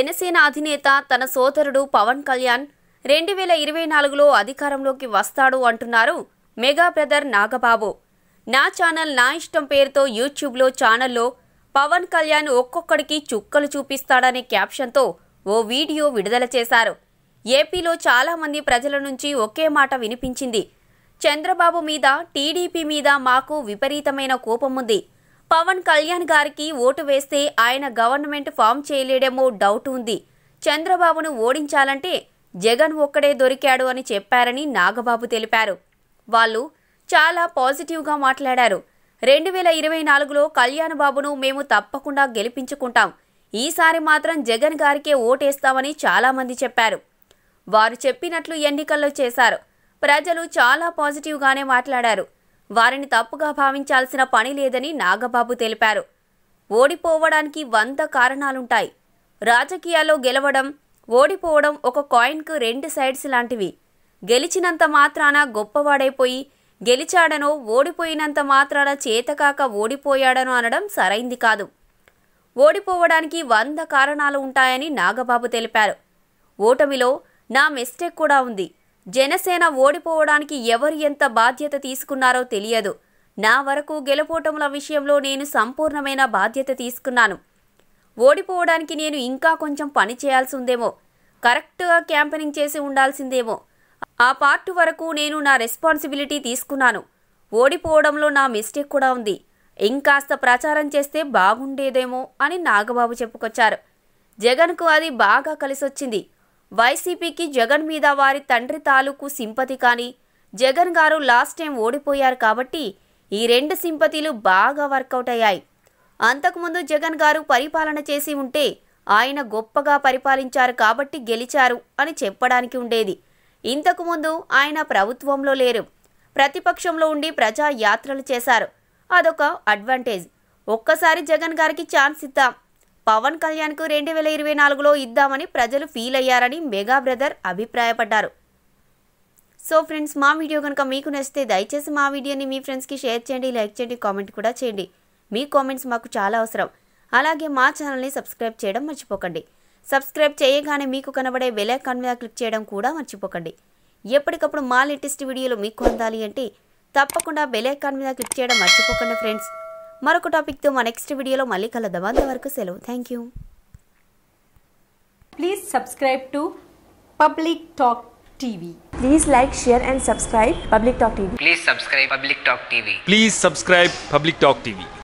జనసేన అధినేత తన సోదరుడు పవన్ కళ్యాణ్ రెండు వేల ఇరవై నాలుగులో అధికారంలోకి వస్తాడు అంటున్నారు మెగా బ్రదర్ నాగబాబు నా ఛానల్ నా ఇష్టం పేరుతో యూట్యూబ్లో ఛానల్లో పవన్ కళ్యాణ్ ఒక్కొక్కడికి చుక్కలు చూపిస్తాడనే క్యాప్షన్తో ఓ వీడియో విడుదల చేశారు ఏపీలో చాలామంది ప్రజల నుంచి ఒకే మాట వినిపించింది చంద్రబాబు మీద టీడీపీ మీద మాకు విపరీతమైన కోపముంది పవన్ కళ్యాణ్ గారికి ఓటు వేస్తే ఆయన గవర్నమెంట్ ఫామ్ చేయలేడేమో డౌట్ ఉంది చంద్రబాబును ఓడించాలంటే జగన్ ఒక్కడే దొరికాడు అని చెప్పారని నాగబాబు తెలిపారు వాళ్ళు చాలా పాజిటివ్గా మాట్లాడారు రెండు వేల ఇరవై నాలుగులో కళ్యాణ్ బాబును మేము తప్పకుండా గెలిపించుకుంటాం ఈసారి మాత్రం జగన్ గారికే ఓటేస్తామని చాలామంది చెప్పారు వారు చెప్పినట్లు ఎన్నికల్లో చేశారు ప్రజలు చాలా పాజిటివ్గానే మాట్లాడారు వారిని తప్పుగా భావించాల్సిన పని లేదని నాగబాబు తెలిపారు ఓడిపోవడానికి వంద కారణాలుంటాయి రాజకీయాల్లో గెలవడం ఓడిపోవడం ఒక కాయిన్కు రెండు సైడ్స్ లాంటివి గెలిచినంత మాత్రాన గొప్పవాడైపోయి గెలిచాడనో ఓడిపోయినంత మాత్రాన చేతకాక ఓడిపోయాడనో అనడం సరైంది కాదు ఓడిపోవడానికి వంద కారణాలు ఉంటాయని నాగబాబు తెలిపారు ఓటమిలో నా మిస్టేక్ కూడా ఉంది జనసేన ఓడిపోవడానికి ఎవరు ఎంత బాధ్యత తీసుకున్నారో తెలియదు నా వరకు గెలుపోటముల విషయంలో నేను సంపూర్ణమైన బాధ్యత తీసుకున్నాను ఓడిపోవడానికి నేను ఇంకా కొంచెం పని చేయాల్సి ఉందేమో కరెక్ట్గా క్యాంపెనింగ్ చేసి ఉండాల్సిందేమో ఆ పార్ట్ వరకు నేను నా రెస్పాన్సిబిలిటీ తీసుకున్నాను ఓడిపోవడంలో నా మిస్టేక్ కూడా ఉంది ఇంకాస్త ప్రచారం చేస్తే బాగుండేదేమో అని నాగబాబు చెప్పుకొచ్చారు జగన్కు అది బాగా కలిసొచ్చింది వైసీపీకి జగన్ మీద వారి తండ్రి తాలూకు సింపతి కానీ జగన్ గారు లాస్ట్ టైం ఓడిపోయారు కాబట్టి ఈ రెండు సింపతీలు బాగా వర్కౌట్ అయ్యాయి అంతకుముందు జగన్ గారు పరిపాలన చేసి ఉంటే ఆయన గొప్పగా పరిపాలించారు కాబట్టి గెలిచారు అని చెప్పడానికి ఉండేది ఇంతకుముందు ఆయన ప్రభుత్వంలో లేరు ప్రతిపక్షంలో ఉండి ప్రజా యాత్రలు చేశారు అదొక అడ్వాంటేజ్ ఒక్కసారి జగన్ గారికి ఛాన్స్ ఇద్దాం పవన్ కళ్యాణ్కు రెండు వేల ఇరవై నాలుగులో ఇద్దామని ప్రజలు ఫీల్ అయ్యారని మెగా బ్రదర్ అభిప్రాయపడ్డారు సో ఫ్రెండ్స్ మా వీడియో కనుక మీకు నచ్చితే దయచేసి మా వీడియోని మీ ఫ్రెండ్స్కి షేర్ చేయండి లైక్ చేయండి కామెంట్ కూడా చేయండి మీ కామెంట్స్ మాకు చాలా అవసరం అలాగే మా ఛానల్ని సబ్స్క్రైబ్ చేయడం మర్చిపోకండి సబ్స్క్రైబ్ చేయగానే మీకు కనబడే బెల్ మీద క్లిక్ చేయడం కూడా మర్చిపోకండి ఎప్పటికప్పుడు మా లేటెస్ట్ వీడియోలు మీకు అందాలి అంటే తప్పకుండా బెలైకాన్ మీద క్లిక్ చేయడం మర్చిపోకండి ఫ్రెండ్స్ మరొక టాపిక్తో మా నెక్స్ట్ వీడియోలో మళ్ళీ కలుద్దాం అంతవరకు సెలవు thank you please subscribe to Public Talk TV please like share and subscribe Public Talk TV please subscribe Public Talk TV please subscribe Public Talk TV